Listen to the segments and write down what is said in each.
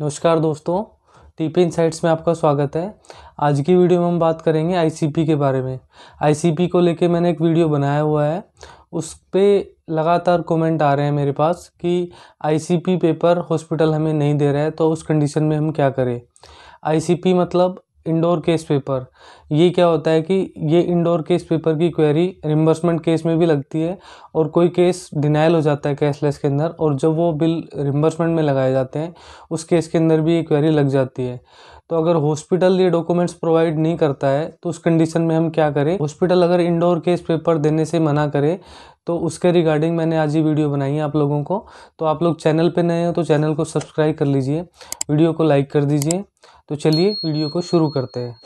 नमस्कार दोस्तों TP insights में आपका स्वागत है आज की वीडियो में हम बात करेंगे आईसीपी के बारे में आईसीपी को लेके मैंने एक वीडियो बनाया हुआ है उस पर लगातार कमेंट आ रहे हैं मेरे पास कि आईसीपी पेपर हॉस्पिटल हमें नहीं दे रहा है तो उस कंडीशन में हम क्या करें आईसीपी मतलब इंडोर केस पेपर ये क्या होता है कि ये इंडोर केस पेपर की क्वेरी रिम्बर्समेंट केस में भी लगती है और कोई केस डिनाइल हो जाता है कैशलेस के अंदर और जब वो बिल रिम्बर्समेंट में लगाए जाते हैं उस केस के अंदर भी ये क्वेरी लग जाती है तो अगर हॉस्पिटल ये डॉक्यूमेंट्स प्रोवाइड नहीं करता है तो उस कंडीशन में हम क्या करें हॉस्पिटल अगर इंडोर केस पेपर देने से मना करे तो उसके रिगार्डिंग मैंने आज ही वीडियो बनाई है आप लोगों को तो आप लोग चैनल पर नए हो तो चैनल को सब्सक्राइब कर लीजिए वीडियो को लाइक कर दीजिए तो चलिए वीडियो को शुरू करते हैं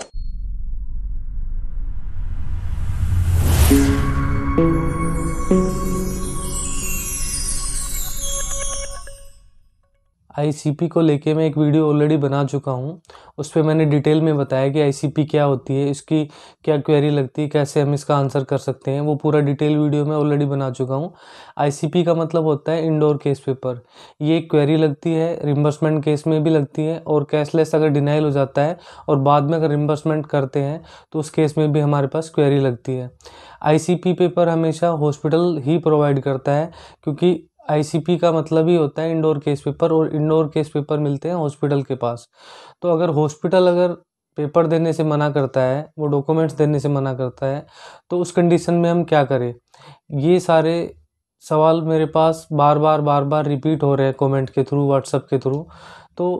आईसीपी को लेके मैं एक वीडियो ऑलरेडी बना चुका हूँ उस पर मैंने डिटेल में बताया कि आईसीपी क्या होती है इसकी क्या क्वेरी लगती है कैसे हम इसका आंसर कर सकते हैं वो पूरा डिटेल वीडियो मैं ऑलरेडी बना चुका हूँ आईसीपी का मतलब होता है इंडोर केस पेपर ये क्वेरी लगती है रिम्बर्समेंट केस में भी लगती है और कैशलेस अगर डिनाइल हो जाता है और बाद में अगर रिम्बर्समेंट करते हैं तो उस केस में भी हमारे पास क्वेरी लगती है आई पेपर हमेशा हॉस्पिटल ही प्रोवाइड करता है क्योंकि आई का मतलब ही होता है इंडोर केस पेपर और इंडोर केस पेपर मिलते हैं हॉस्पिटल के पास तो अगर हॉस्पिटल अगर पेपर देने से मना करता है वो डॉक्यूमेंट्स देने से मना करता है तो उस कंडीशन में हम क्या करें ये सारे सवाल मेरे पास बार बार बार बार रिपीट हो रहे हैं कमेंट के थ्रू व्हाट्सअप के थ्रू तो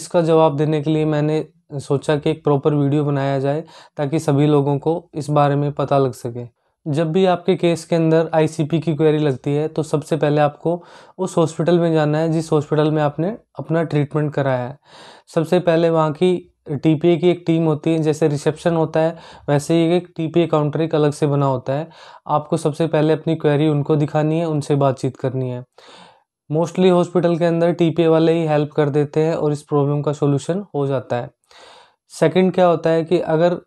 इसका जवाब देने के लिए मैंने सोचा कि एक प्रॉपर वीडियो बनाया जाए ताकि सभी लोगों को इस बारे में पता लग सके जब भी आपके केस के अंदर आईसीपी की क्वेरी लगती है तो सबसे पहले आपको उस हॉस्पिटल में जाना है जिस हॉस्पिटल में आपने अपना ट्रीटमेंट कराया है सबसे पहले वहाँ की टीपीए की एक टीम होती है जैसे रिसेप्शन होता है वैसे ही एक टीपीए काउंटर एक अलग से बना होता है आपको सबसे पहले अपनी क्वेरी उनको दिखानी है उनसे बातचीत करनी है मोस्टली हॉस्पिटल के अंदर टीपीए वाले ही हेल्प कर देते हैं और इस प्रॉब्लम का सोल्यूशन हो जाता है सेकंड क्या होता है कि अगर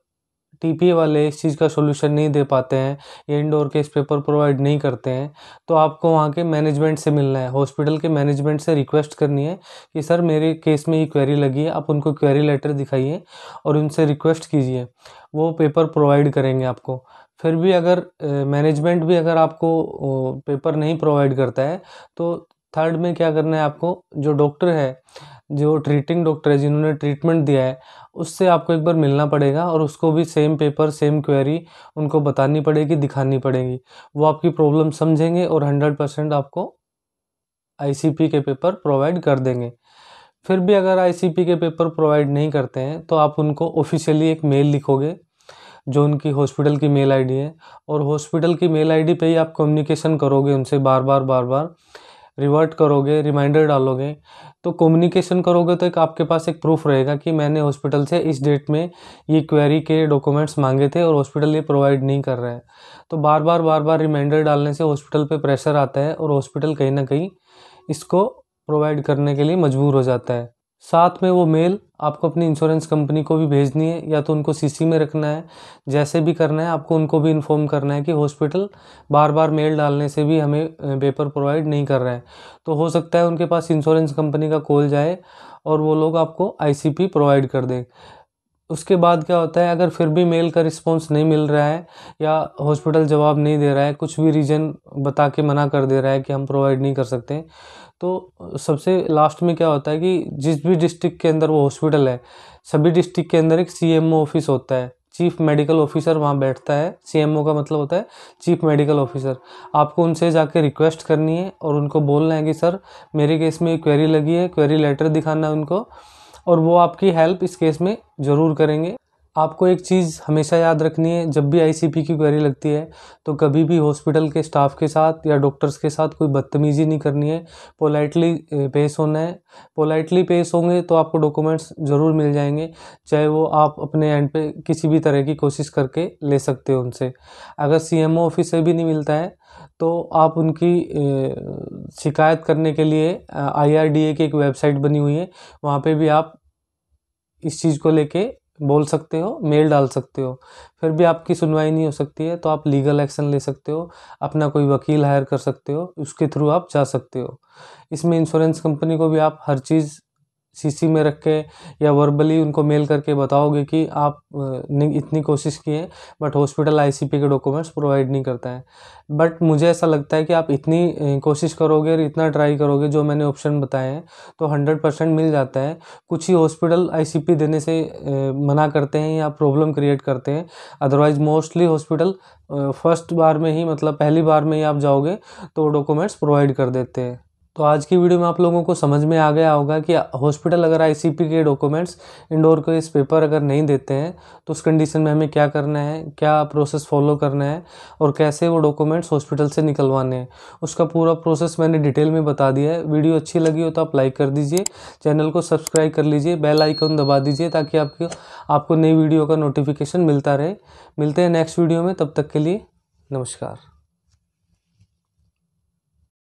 टी वाले इस चीज़ का सोल्यूशन नहीं दे पाते हैं या इनडोर केस पेपर प्रोवाइड नहीं करते हैं तो आपको वहाँ के मैनेजमेंट से मिलना है हॉस्पिटल के मैनेजमेंट से रिक्वेस्ट करनी है कि सर मेरे केस में ये क्वेरी लगी है आप उनको क्वेरी लेटर दिखाइए और उनसे रिक्वेस्ट कीजिए वो पेपर प्रोवाइड करेंगे आपको फिर भी अगर मैनेजमेंट भी अगर आपको पेपर नहीं प्रोवाइड करता है तो थर्ड में क्या करना है आपको जो डॉक्टर है जो ट्रीटिंग डॉक्टर है जिन्होंने ट्रीटमेंट दिया है उससे आपको एक बार मिलना पड़ेगा और उसको भी सेम पेपर सेम क्वेरी उनको बतानी पड़ेगी दिखानी पड़ेगी वो आपकी प्रॉब्लम समझेंगे और हंड्रेड परसेंट आपको आईसीपी के पेपर प्रोवाइड कर देंगे फिर भी अगर आईसीपी के पेपर प्रोवाइड नहीं करते हैं तो आप उनको ऑफिशियली एक मेल लिखोगे जो उनकी हॉस्पिटल की मेल आईडी है और हॉस्पिटल की मेल आईडी पे ही आप कम्युनिकेशन करोगे उनसे बार बार बार बार रिवर्ट करोगे रिमाइंडर डालोगे तो कम्युनिकेशन करोगे तो एक आपके पास एक प्रूफ रहेगा कि मैंने हॉस्पिटल से इस डेट में ये क्वेरी के डॉक्यूमेंट्स मांगे थे और हॉस्पिटल ये प्रोवाइड नहीं कर रहा है तो बार बार बार बार रिमाइंडर डालने से हॉस्पिटल पे प्रेशर आता है और हॉस्पिटल कहीं ना कहीं इसको प्रोवाइड करने के लिए मजबूर हो जाता है साथ में वो मेल आपको अपनी इंश्योरेंस कंपनी को भी भेजनी है या तो उनको सीसी में रखना है जैसे भी करना है आपको उनको भी इन्फॉर्म करना है कि हॉस्पिटल बार बार मेल डालने से भी हमें पेपर प्रोवाइड नहीं कर रहा है तो हो सकता है उनके पास इंश्योरेंस कंपनी का कॉल जाए और वो लोग आपको आईसीपी प्रोवाइड कर दें उसके बाद क्या होता है अगर फिर भी मेल का रिस्पॉन्स नहीं मिल रहा है या हॉस्पिटल जवाब नहीं दे रहा है कुछ भी रीज़न बता के मना कर दे रहा है कि हम प्रोवाइड नहीं कर सकते तो सबसे लास्ट में क्या होता है कि जिस भी डिस्ट्रिक्ट के अंदर वो हॉस्पिटल है सभी डिस्ट्रिक्ट के अंदर एक सी ऑफिस होता है चीफ मेडिकल ऑफिसर वहाँ बैठता है सी का मतलब होता है चीफ मेडिकल ऑफिसर आपको उनसे जाके रिक्वेस्ट करनी है और उनको बोलना है कि सर मेरे केस में क्वेरी लगी है क्वेरी लेटर दिखाना है उनको और वो आपकी हेल्प इस केस में ज़रूर करेंगे आपको एक चीज़ हमेशा याद रखनी है जब भी आईसीपी की क्वेरी लगती है तो कभी भी हॉस्पिटल के स्टाफ के साथ या डॉक्टर्स के साथ कोई बदतमीज़ी नहीं करनी है पोलाइटली पेश होना है पोलाइटली पेश होंगे तो आपको डॉक्यूमेंट्स ज़रूर मिल जाएंगे चाहे वो आप अपने एंड पे किसी भी तरह की कोशिश करके ले सकते हो उनसे अगर सी ऑफिस से भी नहीं मिलता है तो आप उनकी शिकायत करने के लिए ए की एक वेबसाइट बनी हुई है वहाँ पर भी आप इस चीज़ को लेके बोल सकते हो मेल डाल सकते हो फिर भी आपकी सुनवाई नहीं हो सकती है तो आप लीगल एक्शन ले सकते हो अपना कोई वकील हायर कर सकते हो उसके थ्रू आप जा सकते हो इसमें इंश्योरेंस कंपनी को भी आप हर चीज़ सीसी में रख के या वर्बली उनको मेल करके बताओगे कि आप ने इतनी कोशिश की है बट हॉस्पिटल आईसीपी के डॉक्यूमेंट्स प्रोवाइड नहीं करता है बट मुझे ऐसा लगता है कि आप इतनी कोशिश करोगे और इतना ट्राई करोगे जो मैंने ऑप्शन बताए हैं तो हंड्रेड परसेंट मिल जाता है कुछ ही हॉस्पिटल आईसीपी देने से मना करते हैं या प्रॉब्लम क्रिएट करते हैं अदरवाइज़ मोस्टली हॉस्पिटल फर्स्ट बार में ही मतलब पहली बार में ही आप जाओगे तो डॉक्यूमेंट्स प्रोवाइड कर देते हैं तो आज की वीडियो में आप लोगों को समझ में आ गया होगा कि हॉस्पिटल अगर आईसीपी के डॉक्यूमेंट्स इंडोर को इस पेपर अगर नहीं देते हैं तो उस कंडीशन में हमें क्या करना है क्या प्रोसेस फॉलो करना है और कैसे वो डॉक्यूमेंट्स हॉस्पिटल से निकलवाने हैं उसका पूरा प्रोसेस मैंने डिटेल में बता दिया है वीडियो अच्छी लगी हो तो आप लाइक कर दीजिए चैनल को सब्सक्राइब कर लीजिए बेल आइकन दबा दीजिए ताकि आपको आपको नई वीडियो का नोटिफिकेशन मिलता रहे मिलते हैं नेक्स्ट वीडियो में तब तक के लिए नमस्कार